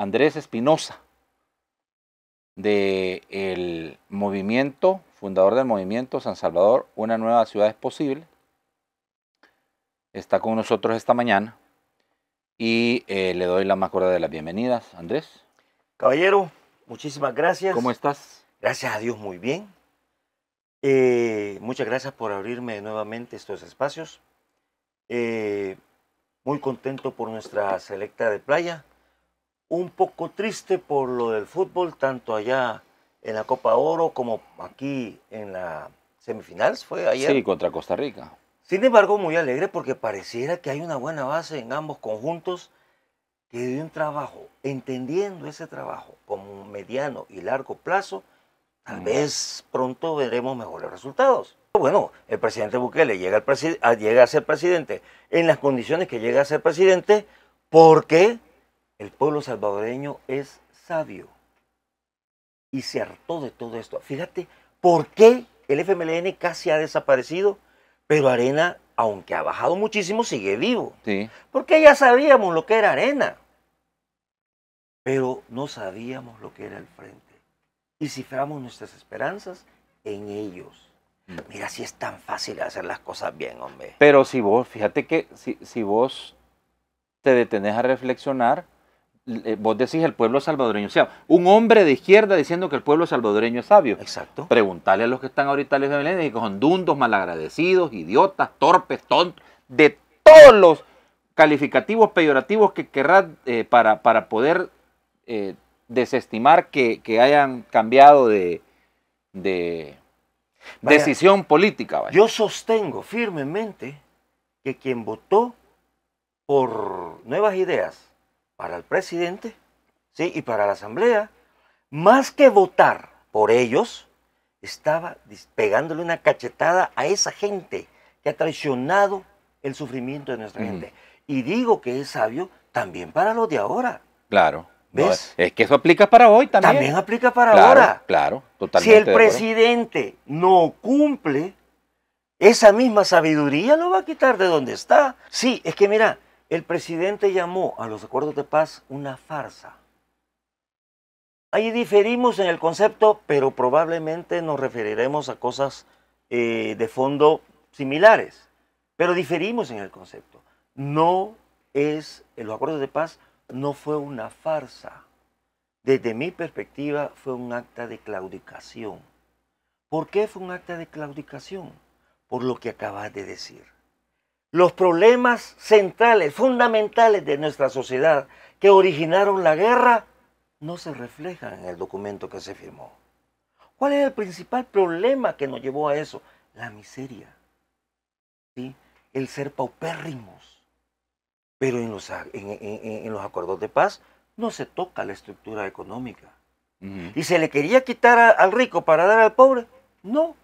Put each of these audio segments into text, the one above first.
Andrés Espinosa, del movimiento, fundador del movimiento San Salvador, una nueva ciudad es posible, está con nosotros esta mañana y eh, le doy la más cordial de las bienvenidas. Andrés. Caballero, muchísimas gracias. ¿Cómo estás? Gracias a Dios, muy bien. Eh, muchas gracias por abrirme nuevamente estos espacios. Eh, muy contento por nuestra selecta de playa un poco triste por lo del fútbol, tanto allá en la Copa Oro como aquí en la semifinales, fue ayer. Sí, contra Costa Rica. Sin embargo, muy alegre porque pareciera que hay una buena base en ambos conjuntos que de un trabajo, entendiendo ese trabajo como mediano y largo plazo, tal mm. vez pronto veremos mejores resultados. Bueno, el presidente Bukele llega, al llega a ser presidente en las condiciones que llega a ser presidente porque el pueblo salvadoreño es sabio y se hartó de todo esto. Fíjate, ¿por qué el FMLN casi ha desaparecido, pero Arena, aunque ha bajado muchísimo, sigue vivo? Sí. Porque ya sabíamos lo que era Arena, pero no sabíamos lo que era el frente. Y ciframos nuestras esperanzas en ellos. Mm. Mira, si es tan fácil hacer las cosas bien, hombre. Pero si vos, fíjate que si, si vos te detenés a reflexionar, eh, vos decís el pueblo salvadoreño. O sea, un hombre de izquierda diciendo que el pueblo salvadoreño es sabio. Exacto. Preguntarle a los que están ahorita les de que son dundos, malagradecidos, idiotas, torpes, tontos, de todos los calificativos peyorativos que querrás eh, para, para, poder eh, desestimar que, hayan cambiado de, de decisión política. Yo sostengo firmemente que quien votó por nuevas ideas para el presidente ¿sí? y para la asamblea, más que votar por ellos, estaba pegándole una cachetada a esa gente que ha traicionado el sufrimiento de nuestra gente. Y digo que es sabio también para los de ahora. Claro. ¿Ves? es que eso aplica para hoy también. También aplica para ahora. Claro, totalmente. Si el presidente no cumple, esa misma sabiduría lo va a quitar de donde está. Sí, es que mira, el presidente llamó a los acuerdos de paz una farsa. Ahí diferimos en el concepto, pero probablemente nos referiremos a cosas eh, de fondo similares. Pero diferimos en el concepto. No es, los acuerdos de paz no fue una farsa. Desde mi perspectiva fue un acta de claudicación. ¿Por qué fue un acta de claudicación? Por lo que acabas de decir los problemas centrales, fundamentales de nuestra sociedad que originaron la guerra, no se reflejan en el documento que se firmó. ¿Cuál es el principal problema que nos llevó a eso? La miseria, ¿sí? el ser paupérrimos. Pero en los, acuerdos de paz no se toca la estructura económica. ¿Y se le quería quitar al rico para dar al pobre? No.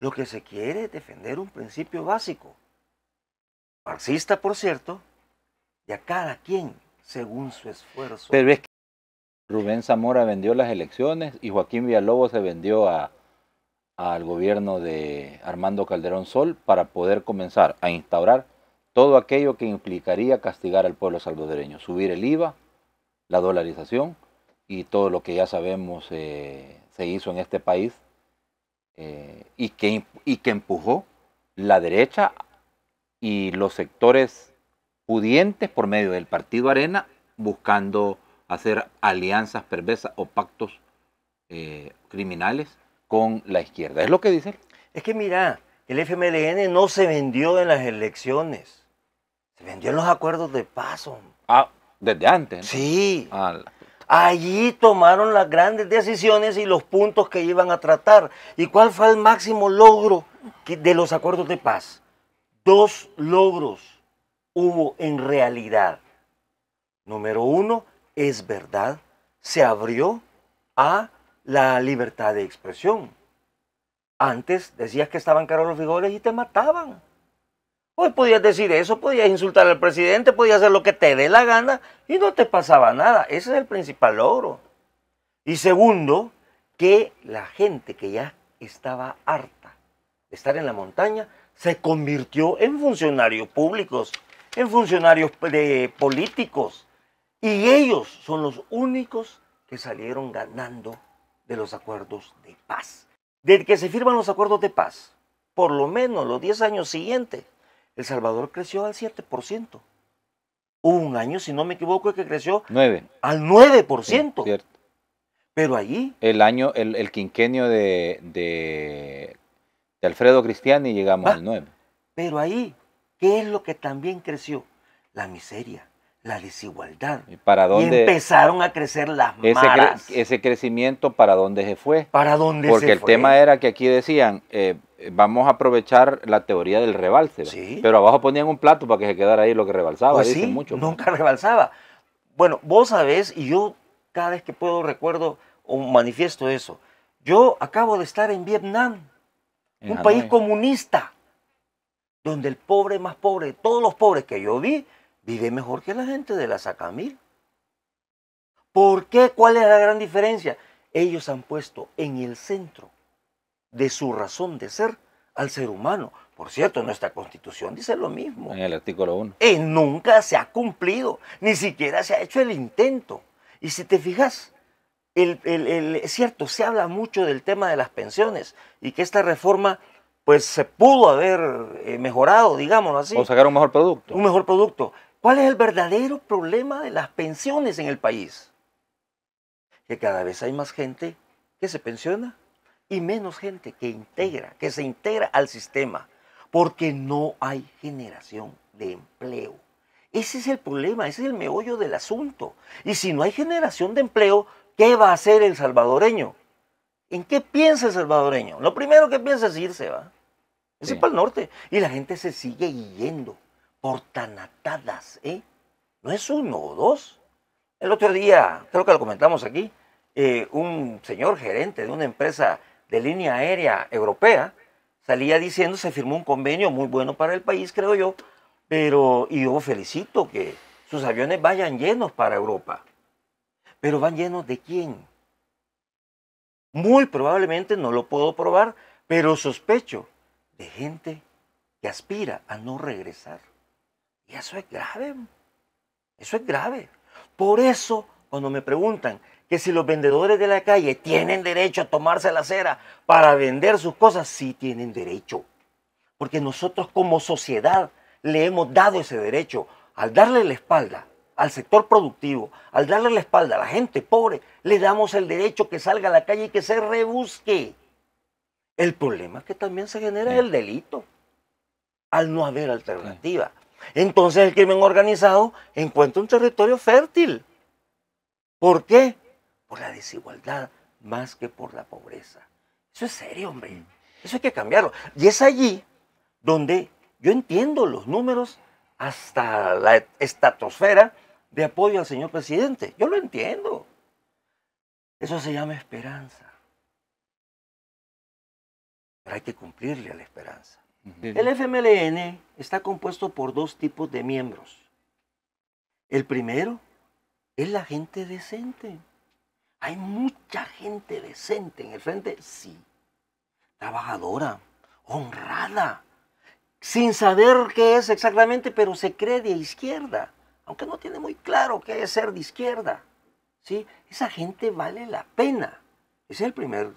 Lo que se quiere es defender un principio básico, marxista, por cierto, y a cada quien según su esfuerzo. Pero es que Rubén Zamora vendió las elecciones y Joaquín Villalobos se vendió al gobierno de Armando Calderón Sol para poder comenzar a instaurar todo aquello que implicaría castigar al pueblo salvadoreño, subir el IVA, la dolarización y todo lo que ya sabemos eh, se hizo en este país eh, y, que, y que empujó la derecha y los sectores pudientes por medio del Partido Arena buscando hacer alianzas perversas o pactos eh, criminales con la izquierda. ¿Es lo que dicen? Es que mira, el FMLN no se vendió en las elecciones, se vendió en los acuerdos de paz. Ah, desde antes. Sí. Ah, Allí tomaron las grandes decisiones y los puntos que iban a tratar. ¿Y cuál fue el máximo logro de los acuerdos de paz? dos logros hubo en realidad. Número uno, es verdad, se abrió a la libertad de expresión. Antes decías que estaban caros los rigores y te mataban. Hoy podías decir eso, podías insultar al presidente, podías hacer lo que te dé la gana y no te pasaba nada. Ese es el principal logro. Y segundo, que la gente que ya estaba harta de estar en la montaña se convirtió en funcionarios públicos, en funcionarios de políticos. Y ellos son los únicos que salieron ganando de los acuerdos de paz. Desde que se firman los acuerdos de paz, por lo menos los 10 años siguientes, El Salvador creció al 7%. Hubo un año, si no me equivoco, que creció al 9%. Pero allí... El año, el, quinquenio de de Alfredo Cristiani llegamos al 9. Pero ahí, ¿qué es lo que también creció? La miseria, la desigualdad. ¿Y para dónde? empezaron a crecer las ese ese crecimiento, ¿para dónde se fue? ¿Para dónde Porque el tema era que aquí decían, eh, vamos a aprovechar la teoría del rebalse. Pero abajo ponían un plato para que se quedara ahí lo que rebalsaba. Así, pues nunca rebalsaba. Bueno, vos sabés, y yo cada vez que puedo recuerdo o manifiesto eso, yo acabo de estar en Vietnam un país comunista, donde el pobre más pobre, todos los pobres que yo vi, vive mejor que la gente de la Sacamil. ¿Por qué? ¿Cuál es la gran diferencia? Ellos han puesto en el centro de su razón de ser al ser humano. Por cierto, nuestra constitución dice lo mismo. En el artículo 1. Y eh, nunca se ha cumplido, ni siquiera se ha hecho el intento. Y si te fijas, es cierto, se habla mucho del tema de las pensiones y que esta reforma pues se pudo haber eh, mejorado, digámoslo así. O sacar un mejor producto. Un mejor producto. ¿Cuál es el verdadero problema de las pensiones en el país? Que cada vez hay más gente que se pensiona y menos gente que integra, que se integra al sistema, porque no hay generación de empleo. Ese es el problema, ese es el meollo del asunto. Y si no hay generación de empleo, ¿Qué va a hacer el salvadoreño? ¿En qué piensa el salvadoreño? Lo primero que piensa es irse, ¿va? Es ir para el norte. Y la gente se sigue yendo por tanatadas, ¿eh? No es uno o dos. El otro día, creo que lo comentamos aquí, eh, un señor gerente de una empresa de línea aérea europea salía diciendo, se firmó un convenio muy bueno para el país, creo yo, pero y yo felicito que sus aviones vayan llenos para Europa. Pero van llenos de quién? Muy probablemente no lo puedo probar, pero sospecho de gente que aspira a no regresar. Y eso es grave. Eso es grave. Por eso, cuando me preguntan que si los vendedores de la calle tienen derecho a tomarse la acera para vender sus cosas, sí tienen derecho. Porque nosotros como sociedad le hemos dado ese derecho. Al darle la espalda al sector productivo, al darle la espalda a la gente pobre, le damos el derecho que salga a la calle y que se rebusque. El problema que también se genera es el delito, al no haber alternativa. Entonces el crimen organizado encuentra un territorio fértil. ¿Por qué? Por la desigualdad más que por la pobreza. Eso es serio, hombre. Mm. Eso hay que cambiarlo. Y es allí donde yo entiendo los números hasta la estratosfera de apoyo al señor presidente. Yo lo entiendo. Eso se llama esperanza. Pero hay que cumplirle a la esperanza. El FMLN está compuesto por dos tipos de miembros. El primero es la gente decente. Hay mucha gente decente en el frente, sí. Trabajadora, honrada, sin saber qué es exactamente, pero se cree de izquierda aunque no tiene muy claro qué es ser de izquierda. ¿sí? Esa gente vale la pena. es el primer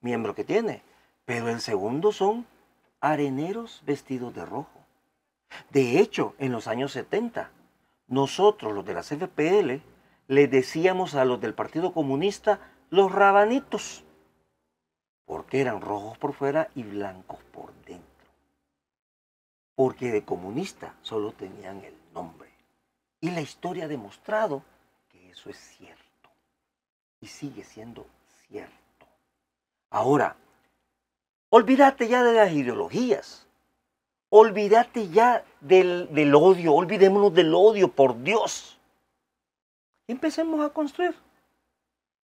miembro que tiene. Pero el segundo son areneros vestidos de rojo. De hecho, en los años 70, nosotros, los de la CFPL, le decíamos a los del Partido Comunista los rabanitos, porque eran rojos por fuera y blancos por dentro. Porque de comunista solo tenían el nombre. Y la historia ha demostrado que eso es cierto. Y sigue siendo cierto. Ahora, olvídate ya de las ideologías. Olvídate ya del, odio. Olvidémonos del odio, por Dios. empecemos a construir.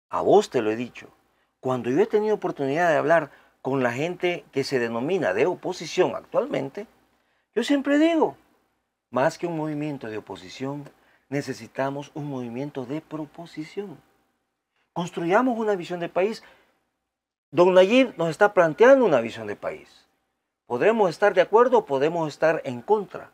A vos te lo he dicho. Cuando yo he tenido oportunidad de hablar con la gente que se denomina de oposición actualmente, yo siempre digo, más que un movimiento de oposición, necesitamos un movimiento de proposición. Construyamos una visión de país. Don Nayib nos está planteando una visión de país. Podemos estar de acuerdo o podemos estar en contra.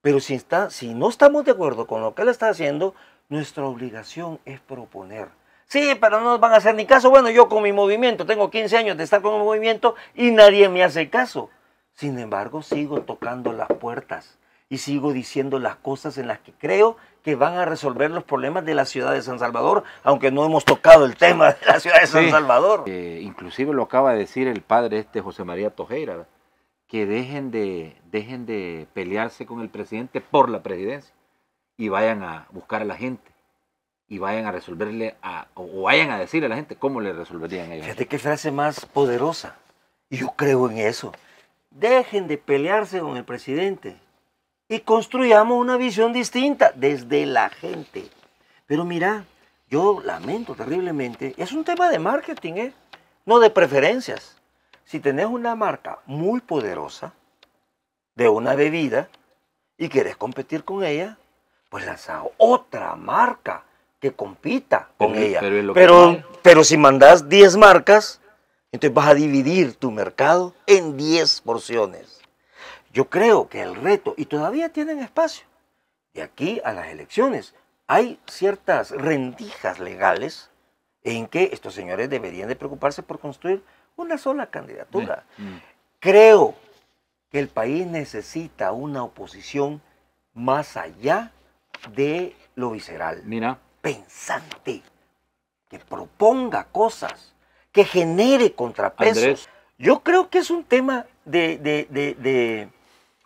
Pero si, está, si no estamos de acuerdo con lo que él está haciendo, nuestra obligación es proponer. Sí, pero no nos van a hacer ni caso. Bueno, yo con mi movimiento, tengo 15 años de estar con un movimiento y nadie me hace caso. Sin embargo, sigo tocando las puertas y sigo diciendo las cosas en las que creo que van a resolver los problemas de la ciudad de San Salvador, aunque no hemos tocado el tema de la ciudad de San Salvador. Eh, inclusive lo acaba de decir el padre este José María tojeira que dejen de, dejen de pelearse con el presidente por la presidencia y vayan a buscar a la gente y vayan a resolverle o, vayan a decirle a la gente cómo le resolverían ellos. Fíjate qué frase más poderosa. Yo creo en eso. Dejen de pelearse con el presidente y construyamos una visión distinta desde la gente. Pero mira, yo lamento terriblemente, es un tema de marketing, ¿eh? no de preferencias. Si tenés una marca muy poderosa de una bebida y quieres competir con ella, pues lanza otra marca que compita con ella. Pero, pero, pero, si mandás 10 marcas, entonces vas a dividir tu mercado en 10 porciones. Yo creo que el reto, y todavía tienen espacio, de aquí a las elecciones, hay ciertas rendijas legales en que estos señores deberían de preocuparse por construir una sola candidatura. Mm. Creo que el país necesita una oposición más allá de lo visceral. Mira. Pensante, que proponga cosas, que genere contrapesos. Yo creo que es un tema de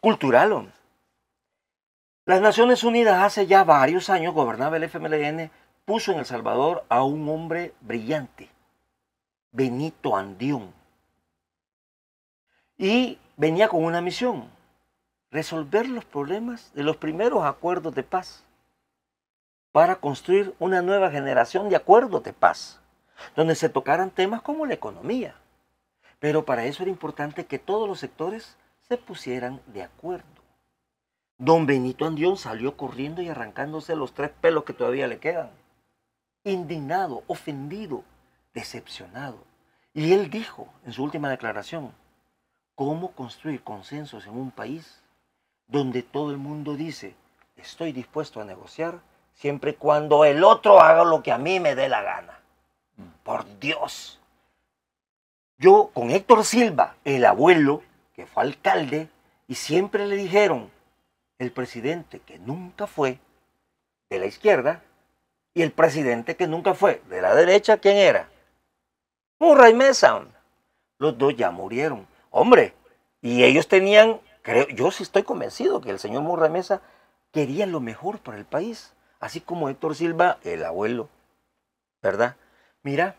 cultural. Las Naciones Unidas hace ya varios años, gobernaba el FMLN, puso en El Salvador a un hombre brillante, Benito Andión. Y venía con una misión, resolver los problemas de los primeros acuerdos de paz para construir una nueva generación de acuerdos de paz, donde se tocaran temas como la economía. Pero para eso era importante que todos los sectores se pusieran de acuerdo. Don Benito Andión salió corriendo y arrancándose los tres pelos que todavía le quedan. Indignado, ofendido, decepcionado. Y él dijo en su última declaración, ¿cómo construir consensos en un país donde todo el mundo dice, estoy dispuesto a negociar siempre y cuando el otro haga lo que a mí me dé la gana? Mm. Por Dios. Yo con Héctor Silva, el abuelo, que fue alcalde, y siempre le dijeron, el presidente que nunca fue de la izquierda, y el presidente que nunca fue de la derecha, ¿quién era? Murray Mesa. Los dos ya murieron. Hombre, y ellos tenían, creo, yo sí estoy convencido que el señor Murray Mesa quería lo mejor para el país, así como Héctor Silva, el abuelo, ¿verdad? Mira,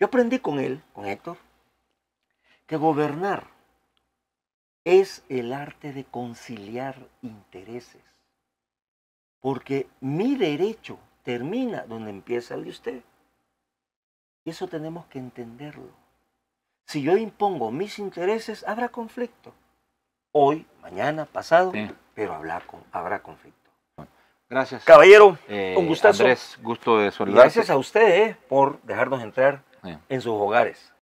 yo aprendí con él, con Héctor, que gobernar es el arte de conciliar intereses. Porque mi derecho termina donde empieza el de usted. Y eso tenemos que entenderlo. Si yo impongo mis intereses, habrá conflicto. Hoy, mañana, pasado, pero habrá, habrá conflicto. gracias. Caballero, eh, un Andrés, gusto de Gracias a usted eh, por dejarnos entrar en sus hogares.